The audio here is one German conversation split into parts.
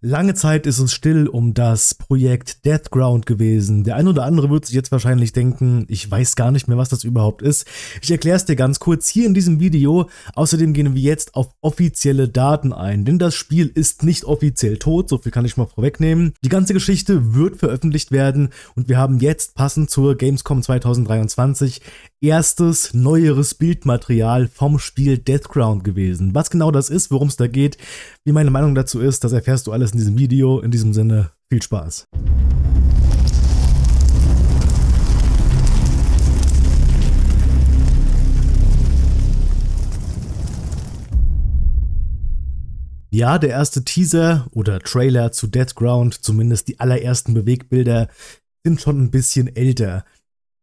Lange Zeit ist es still um das Projekt Deathground gewesen. Der ein oder andere wird sich jetzt wahrscheinlich denken, ich weiß gar nicht mehr, was das überhaupt ist. Ich erkläre es dir ganz kurz hier in diesem Video. Außerdem gehen wir jetzt auf offizielle Daten ein, denn das Spiel ist nicht offiziell tot, so viel kann ich mal vorwegnehmen. Die ganze Geschichte wird veröffentlicht werden und wir haben jetzt passend zur Gamescom 2023 erstes neueres Bildmaterial vom Spiel Deathground gewesen. Was genau das ist, worum es da geht, wie meine Meinung dazu ist, das erfährst du alles alles in diesem Video. In diesem Sinne, viel Spaß. Ja, der erste Teaser oder Trailer zu Deathground, zumindest die allerersten Bewegbilder, sind schon ein bisschen älter.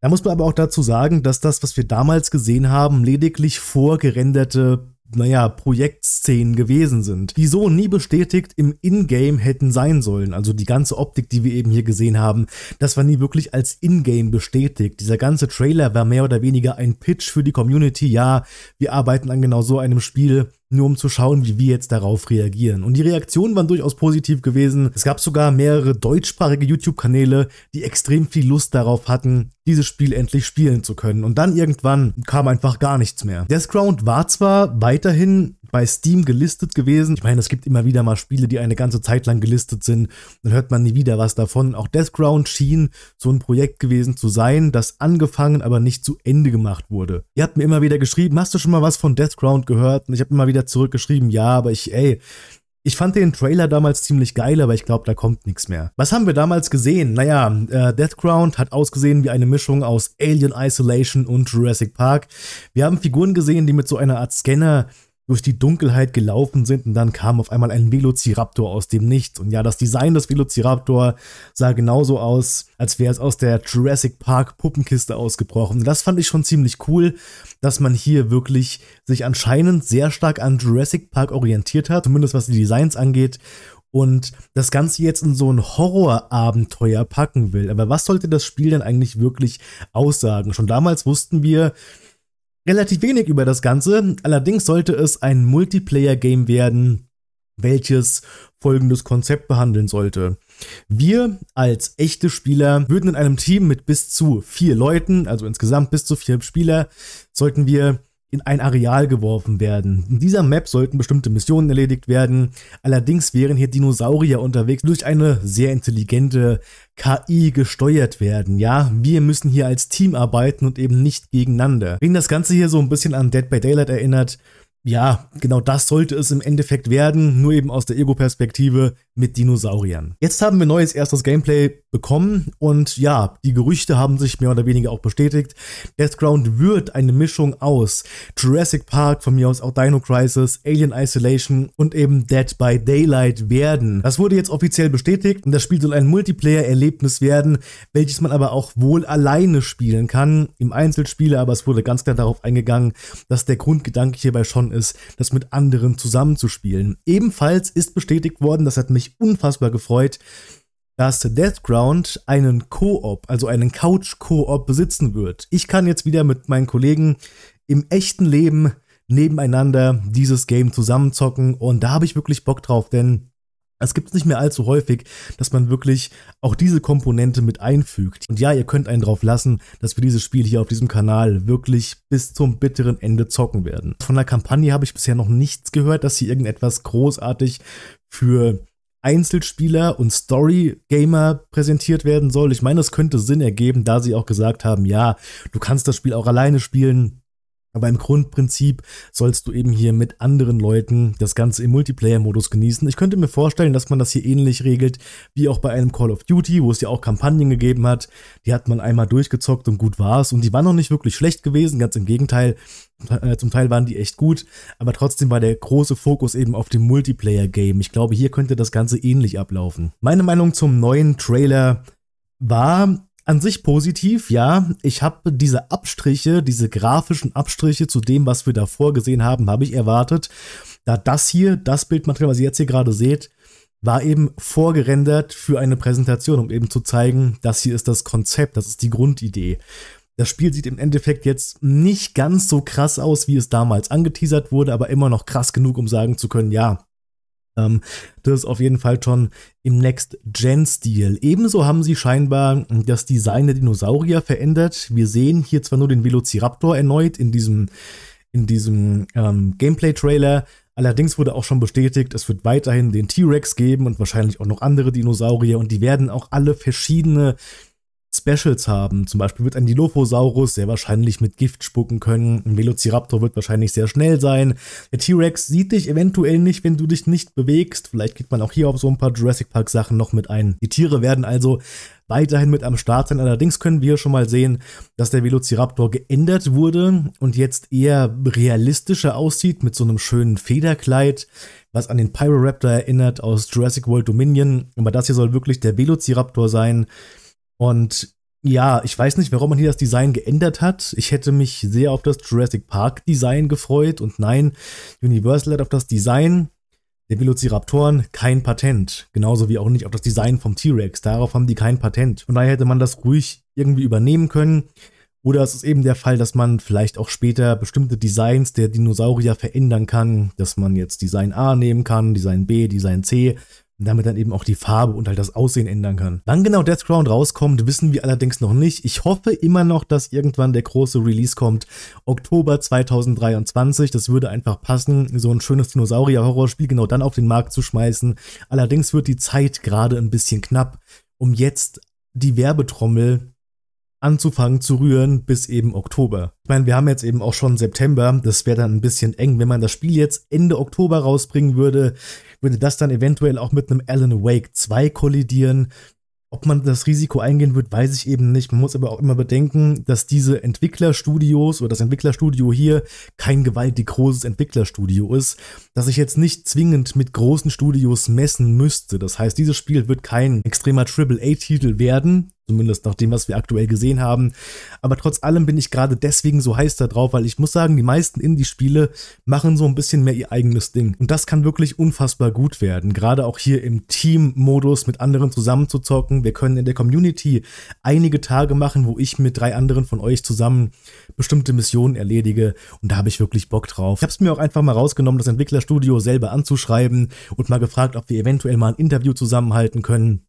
Da muss man aber auch dazu sagen, dass das, was wir damals gesehen haben, lediglich vorgerenderte naja, Projektszenen gewesen sind, die so nie bestätigt im Ingame hätten sein sollen. Also die ganze Optik, die wir eben hier gesehen haben, das war nie wirklich als Ingame bestätigt. Dieser ganze Trailer war mehr oder weniger ein Pitch für die Community. Ja, wir arbeiten an genau so einem Spiel nur um zu schauen, wie wir jetzt darauf reagieren. Und die Reaktionen waren durchaus positiv gewesen. Es gab sogar mehrere deutschsprachige YouTube-Kanäle, die extrem viel Lust darauf hatten, dieses Spiel endlich spielen zu können. Und dann irgendwann kam einfach gar nichts mehr. Deathground war zwar weiterhin bei Steam gelistet gewesen. Ich meine, es gibt immer wieder mal Spiele, die eine ganze Zeit lang gelistet sind. Dann hört man nie wieder was davon. Auch Deathground schien so ein Projekt gewesen zu sein, das angefangen, aber nicht zu Ende gemacht wurde. Ihr habt mir immer wieder geschrieben, hast du schon mal was von Deathground gehört? Und ich habe immer wieder zurückgeschrieben, ja, aber ich, ey, ich fand den Trailer damals ziemlich geil, aber ich glaube, da kommt nichts mehr. Was haben wir damals gesehen? Naja, äh, Deathground hat ausgesehen wie eine Mischung aus Alien Isolation und Jurassic Park. Wir haben Figuren gesehen, die mit so einer Art Scanner durch die Dunkelheit gelaufen sind und dann kam auf einmal ein Velociraptor aus dem Nichts. Und ja, das Design des Velociraptor sah genauso aus, als wäre es aus der Jurassic Park Puppenkiste ausgebrochen. das fand ich schon ziemlich cool, dass man hier wirklich sich anscheinend sehr stark an Jurassic Park orientiert hat, zumindest was die Designs angeht. Und das Ganze jetzt in so ein Horrorabenteuer packen will. Aber was sollte das Spiel denn eigentlich wirklich aussagen? Schon damals wussten wir, relativ wenig über das Ganze, allerdings sollte es ein Multiplayer-Game werden, welches folgendes Konzept behandeln sollte. Wir als echte Spieler würden in einem Team mit bis zu vier Leuten, also insgesamt bis zu vier Spieler, sollten wir in ein Areal geworfen werden. In dieser Map sollten bestimmte Missionen erledigt werden. Allerdings wären hier Dinosaurier unterwegs, durch eine sehr intelligente KI gesteuert werden. Ja, wir müssen hier als Team arbeiten und eben nicht gegeneinander. Wen das Ganze hier so ein bisschen an Dead by Daylight erinnert, ja, genau das sollte es im Endeffekt werden, nur eben aus der Ego-Perspektive mit Dinosauriern. Jetzt haben wir neues erstes Gameplay bekommen und ja, die Gerüchte haben sich mehr oder weniger auch bestätigt. Deathground wird eine Mischung aus Jurassic Park, von mir aus auch Dino Crisis, Alien Isolation und eben Dead by Daylight werden. Das wurde jetzt offiziell bestätigt und das Spiel soll ein Multiplayer-Erlebnis werden, welches man aber auch wohl alleine spielen kann, im Einzelspieler, aber es wurde ganz klar darauf eingegangen, dass der Grundgedanke hierbei schon ist, das mit anderen zusammenzuspielen. Ebenfalls ist bestätigt worden, das hat mich mich unfassbar gefreut, dass Deathground einen Koop, also einen Couch-Koop besitzen wird. Ich kann jetzt wieder mit meinen Kollegen im echten Leben nebeneinander dieses Game zusammenzocken und da habe ich wirklich Bock drauf, denn es gibt es nicht mehr allzu häufig, dass man wirklich auch diese Komponente mit einfügt. Und ja, ihr könnt einen drauf lassen, dass wir dieses Spiel hier auf diesem Kanal wirklich bis zum bitteren Ende zocken werden. Von der Kampagne habe ich bisher noch nichts gehört, dass sie irgendetwas großartig für Einzelspieler und Story-Gamer präsentiert werden soll. Ich meine, das könnte Sinn ergeben, da sie auch gesagt haben, ja, du kannst das Spiel auch alleine spielen. Aber im Grundprinzip sollst du eben hier mit anderen Leuten das Ganze im Multiplayer-Modus genießen. Ich könnte mir vorstellen, dass man das hier ähnlich regelt wie auch bei einem Call of Duty, wo es ja auch Kampagnen gegeben hat. Die hat man einmal durchgezockt und gut war es. Und die waren noch nicht wirklich schlecht gewesen, ganz im Gegenteil. Äh, zum Teil waren die echt gut, aber trotzdem war der große Fokus eben auf dem Multiplayer-Game. Ich glaube, hier könnte das Ganze ähnlich ablaufen. Meine Meinung zum neuen Trailer war, an sich positiv, ja. Ich habe diese Abstriche, diese grafischen Abstriche zu dem, was wir davor gesehen haben, habe ich erwartet. Da das hier, das Bildmaterial, was ihr jetzt hier gerade seht, war eben vorgerendert für eine Präsentation, um eben zu zeigen, das hier ist das Konzept, das ist die Grundidee. Das Spiel sieht im Endeffekt jetzt nicht ganz so krass aus, wie es damals angeteasert wurde, aber immer noch krass genug, um sagen zu können, ja, ähm, das ist auf jeden Fall schon im Next-Gen-Stil. Ebenso haben sie scheinbar das Design der Dinosaurier verändert. Wir sehen hier zwar nur den Velociraptor erneut in diesem, in diesem ähm, Gameplay-Trailer, allerdings wurde auch schon bestätigt, es wird weiterhin den T-Rex geben und wahrscheinlich auch noch andere Dinosaurier und die werden auch alle verschiedene Specials haben. Zum Beispiel wird ein Dilophosaurus sehr wahrscheinlich mit Gift spucken können. Ein Velociraptor wird wahrscheinlich sehr schnell sein. Der T-Rex sieht dich eventuell nicht, wenn du dich nicht bewegst. Vielleicht geht man auch hier auf so ein paar Jurassic Park Sachen noch mit ein. Die Tiere werden also weiterhin mit am Start sein. Allerdings können wir schon mal sehen, dass der Velociraptor geändert wurde und jetzt eher realistischer aussieht mit so einem schönen Federkleid, was an den Pyroraptor erinnert aus Jurassic World Dominion. Aber das hier soll wirklich der Velociraptor sein und ja, ich weiß nicht, warum man hier das Design geändert hat. Ich hätte mich sehr auf das Jurassic Park Design gefreut und nein, Universal hat auf das Design der Velociraptoren kein Patent. Genauso wie auch nicht auf das Design vom T-Rex. Darauf haben die kein Patent. Von daher hätte man das ruhig irgendwie übernehmen können. Oder es ist eben der Fall, dass man vielleicht auch später bestimmte Designs der Dinosaurier verändern kann, dass man jetzt Design A nehmen kann, Design B, Design C und damit dann eben auch die Farbe und halt das Aussehen ändern kann. Wann genau Deathground rauskommt, wissen wir allerdings noch nicht. Ich hoffe immer noch, dass irgendwann der große Release kommt. Oktober 2023, das würde einfach passen, so ein schönes Dinosaurier-Horrorspiel genau dann auf den Markt zu schmeißen. Allerdings wird die Zeit gerade ein bisschen knapp, um jetzt die Werbetrommel anzufangen zu rühren bis eben Oktober. Ich meine, wir haben jetzt eben auch schon September, das wäre dann ein bisschen eng. Wenn man das Spiel jetzt Ende Oktober rausbringen würde, würde das dann eventuell auch mit einem Alan Wake 2 kollidieren. Ob man das Risiko eingehen wird, weiß ich eben nicht. Man muss aber auch immer bedenken, dass diese Entwicklerstudios oder das Entwicklerstudio hier kein gewaltig großes Entwicklerstudio ist, dass ich jetzt nicht zwingend mit großen Studios messen müsste. Das heißt, dieses Spiel wird kein extremer aaa titel werden, Zumindest nach dem, was wir aktuell gesehen haben. Aber trotz allem bin ich gerade deswegen so heiß da drauf, weil ich muss sagen, die meisten Indie-Spiele machen so ein bisschen mehr ihr eigenes Ding. Und das kann wirklich unfassbar gut werden. Gerade auch hier im Team-Modus mit anderen zusammenzuzocken. Wir können in der Community einige Tage machen, wo ich mit drei anderen von euch zusammen bestimmte Missionen erledige. Und da habe ich wirklich Bock drauf. Ich habe es mir auch einfach mal rausgenommen, das Entwicklerstudio selber anzuschreiben und mal gefragt, ob wir eventuell mal ein Interview zusammenhalten können.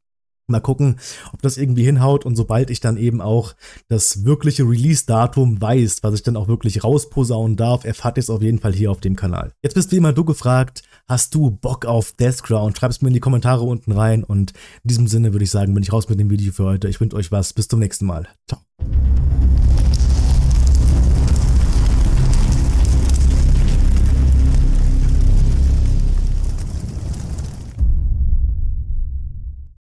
Mal gucken, ob das irgendwie hinhaut und sobald ich dann eben auch das wirkliche Release-Datum weiß, was ich dann auch wirklich rausposaunen darf, erfahrt ihr es auf jeden Fall hier auf dem Kanal. Jetzt bist wie immer du gefragt, hast du Bock auf Deathground? Crown? Schreib es mir in die Kommentare unten rein und in diesem Sinne würde ich sagen, bin ich raus mit dem Video für heute. Ich wünsche euch was, bis zum nächsten Mal. Ciao.